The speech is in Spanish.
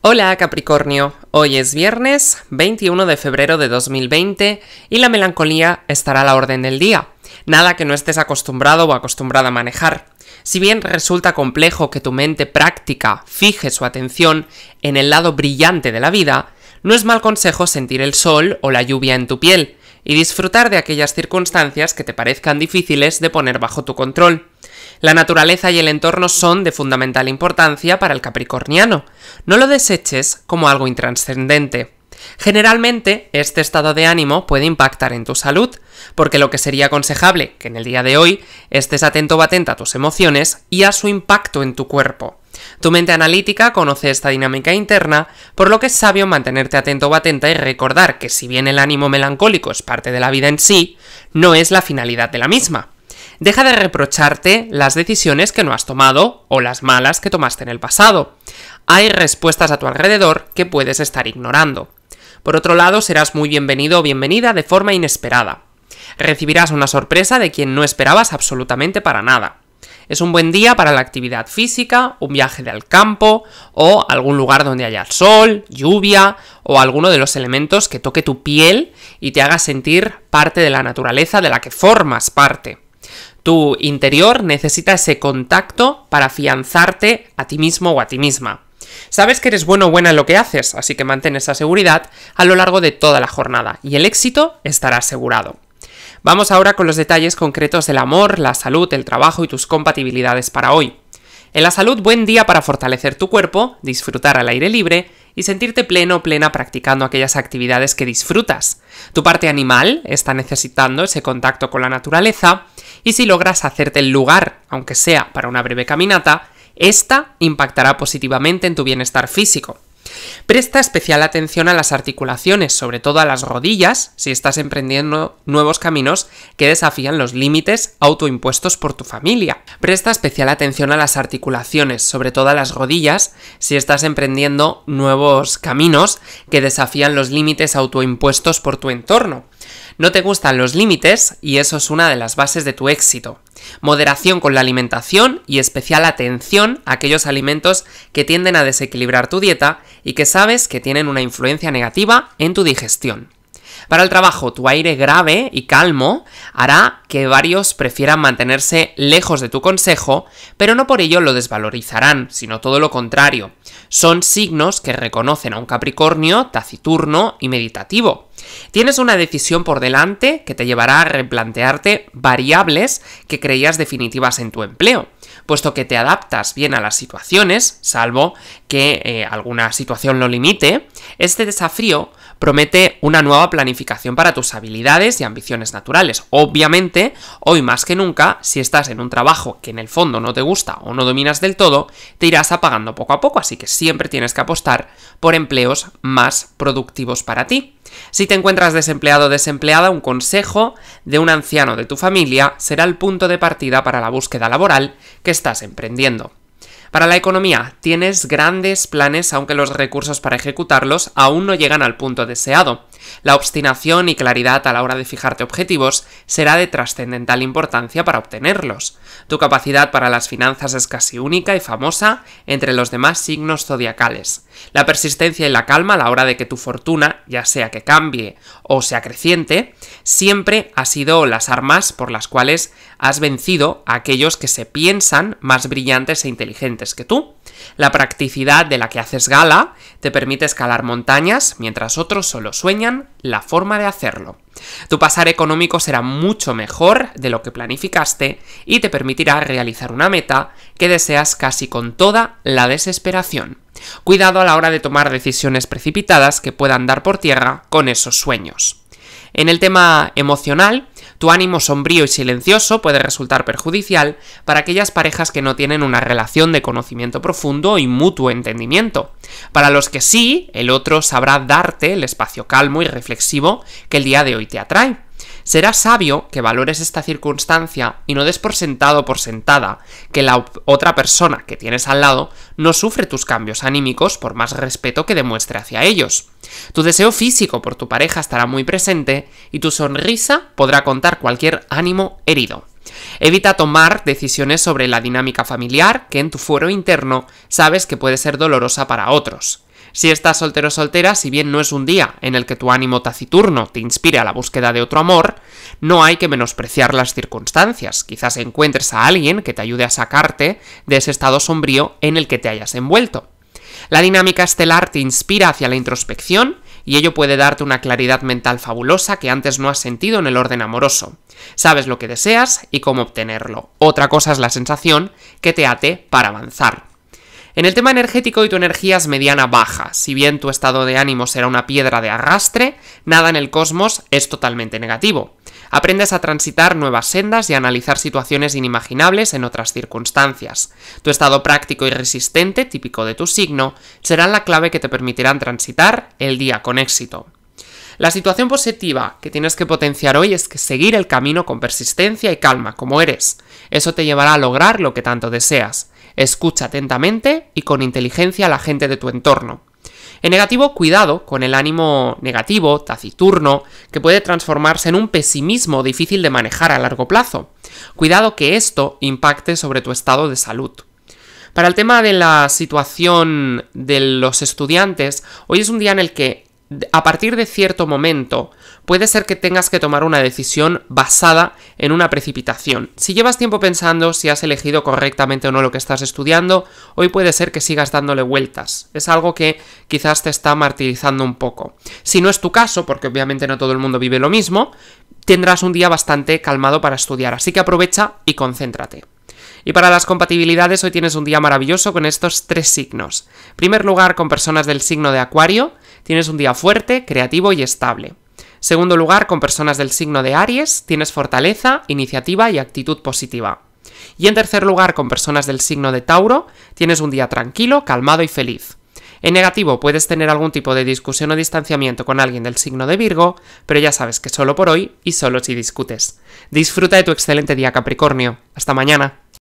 Hola Capricornio, hoy es viernes 21 de febrero de 2020 y la melancolía estará a la orden del día, nada que no estés acostumbrado o acostumbrada a manejar. Si bien resulta complejo que tu mente práctica fije su atención en el lado brillante de la vida, no es mal consejo sentir el sol o la lluvia en tu piel y disfrutar de aquellas circunstancias que te parezcan difíciles de poner bajo tu control. La naturaleza y el entorno son de fundamental importancia para el Capricorniano. No lo deseches como algo intranscendente. Generalmente, este estado de ánimo puede impactar en tu salud, porque lo que sería aconsejable que en el día de hoy estés atento o atenta a tus emociones y a su impacto en tu cuerpo. Tu mente analítica conoce esta dinámica interna, por lo que es sabio mantenerte atento o atenta y recordar que si bien el ánimo melancólico es parte de la vida en sí, no es la finalidad de la misma. Deja de reprocharte las decisiones que no has tomado o las malas que tomaste en el pasado. Hay respuestas a tu alrededor que puedes estar ignorando. Por otro lado, serás muy bienvenido o bienvenida de forma inesperada. Recibirás una sorpresa de quien no esperabas absolutamente para nada. Es un buen día para la actividad física, un viaje al campo o algún lugar donde haya sol, lluvia o alguno de los elementos que toque tu piel y te haga sentir parte de la naturaleza de la que formas parte. Tu interior necesita ese contacto para afianzarte a ti mismo o a ti misma. Sabes que eres bueno o buena en lo que haces, así que mantén esa seguridad a lo largo de toda la jornada y el éxito estará asegurado. Vamos ahora con los detalles concretos del amor, la salud, el trabajo y tus compatibilidades para hoy. En la salud, buen día para fortalecer tu cuerpo, disfrutar al aire libre y sentirte pleno o plena practicando aquellas actividades que disfrutas. Tu parte animal está necesitando ese contacto con la naturaleza y si logras hacerte el lugar, aunque sea para una breve caminata, esta impactará positivamente en tu bienestar físico. Presta especial atención a las articulaciones, sobre todo a las rodillas, si estás emprendiendo nuevos caminos que desafían los límites autoimpuestos por tu familia. Presta especial atención a las articulaciones, sobre todo a las rodillas, si estás emprendiendo nuevos caminos que desafían los límites autoimpuestos por tu entorno. No te gustan los límites y eso es una de las bases de tu éxito. Moderación con la alimentación y especial atención a aquellos alimentos que tienden a desequilibrar tu dieta y que sabes que tienen una influencia negativa en tu digestión. Para el trabajo, tu aire grave y calmo hará que varios prefieran mantenerse lejos de tu consejo, pero no por ello lo desvalorizarán, sino todo lo contrario. Son signos que reconocen a un Capricornio taciturno y meditativo. Tienes una decisión por delante que te llevará a replantearte variables que creías definitivas en tu empleo, puesto que te adaptas bien a las situaciones, salvo que eh, alguna situación lo limite, este desafío promete una nueva planificación para tus habilidades y ambiciones naturales. Obviamente, hoy más que nunca, si estás en un trabajo que en el fondo no te gusta o no dominas del todo, te irás apagando poco a poco, así que siempre tienes que apostar por empleos más productivos para ti. Si te encuentras desempleado o desempleada, un consejo de un anciano de tu familia será el punto de partida para la búsqueda laboral que estás emprendiendo. Para la economía, tienes grandes planes aunque los recursos para ejecutarlos aún no llegan al punto deseado. La obstinación y claridad a la hora de fijarte objetivos será de trascendental importancia para obtenerlos. Tu capacidad para las finanzas es casi única y famosa entre los demás signos zodiacales. La persistencia y la calma a la hora de que tu fortuna, ya sea que cambie o sea creciente, siempre ha sido las armas por las cuales has vencido a aquellos que se piensan más brillantes e inteligentes que tú. La practicidad de la que haces gala te permite escalar montañas mientras otros solo sueñan la forma de hacerlo. Tu pasar económico será mucho mejor de lo que planificaste y te permitirá realizar una meta que deseas casi con toda la desesperación. Cuidado a la hora de tomar decisiones precipitadas que puedan dar por tierra con esos sueños. En el tema emocional, tu ánimo sombrío y silencioso puede resultar perjudicial para aquellas parejas que no tienen una relación de conocimiento profundo y mutuo entendimiento. Para los que sí, el otro sabrá darte el espacio calmo y reflexivo que el día de hoy te atrae. Será sabio que valores esta circunstancia y no des por sentado por sentada que la otra persona que tienes al lado no sufre tus cambios anímicos por más respeto que demuestre hacia ellos. Tu deseo físico por tu pareja estará muy presente y tu sonrisa podrá contar cualquier ánimo herido. Evita tomar decisiones sobre la dinámica familiar que en tu fuero interno sabes que puede ser dolorosa para otros. Si estás soltero o soltera, si bien no es un día en el que tu ánimo taciturno te inspire a la búsqueda de otro amor, no hay que menospreciar las circunstancias. Quizás encuentres a alguien que te ayude a sacarte de ese estado sombrío en el que te hayas envuelto. La dinámica estelar te inspira hacia la introspección y ello puede darte una claridad mental fabulosa que antes no has sentido en el orden amoroso. Sabes lo que deseas y cómo obtenerlo. Otra cosa es la sensación que te ate para avanzar. En el tema energético y tu energía es mediana baja. Si bien tu estado de ánimo será una piedra de arrastre, nada en el cosmos es totalmente negativo. Aprendes a transitar nuevas sendas y a analizar situaciones inimaginables en otras circunstancias. Tu estado práctico y resistente, típico de tu signo, será la clave que te permitirán transitar el día con éxito. La situación positiva que tienes que potenciar hoy es que seguir el camino con persistencia y calma, como eres. Eso te llevará a lograr lo que tanto deseas. Escucha atentamente y con inteligencia a la gente de tu entorno. En negativo, cuidado con el ánimo negativo, taciturno, que puede transformarse en un pesimismo difícil de manejar a largo plazo. Cuidado que esto impacte sobre tu estado de salud. Para el tema de la situación de los estudiantes, hoy es un día en el que a partir de cierto momento, puede ser que tengas que tomar una decisión basada en una precipitación. Si llevas tiempo pensando si has elegido correctamente o no lo que estás estudiando, hoy puede ser que sigas dándole vueltas. Es algo que quizás te está martirizando un poco. Si no es tu caso, porque obviamente no todo el mundo vive lo mismo, tendrás un día bastante calmado para estudiar, así que aprovecha y concéntrate. Y para las compatibilidades hoy tienes un día maravilloso con estos tres signos. primer lugar, con personas del signo de Acuario, Tienes un día fuerte, creativo y estable. Segundo lugar, con personas del signo de Aries, tienes fortaleza, iniciativa y actitud positiva. Y en tercer lugar, con personas del signo de Tauro, tienes un día tranquilo, calmado y feliz. En negativo, puedes tener algún tipo de discusión o distanciamiento con alguien del signo de Virgo, pero ya sabes que solo por hoy y solo si discutes. Disfruta de tu excelente día Capricornio. Hasta mañana.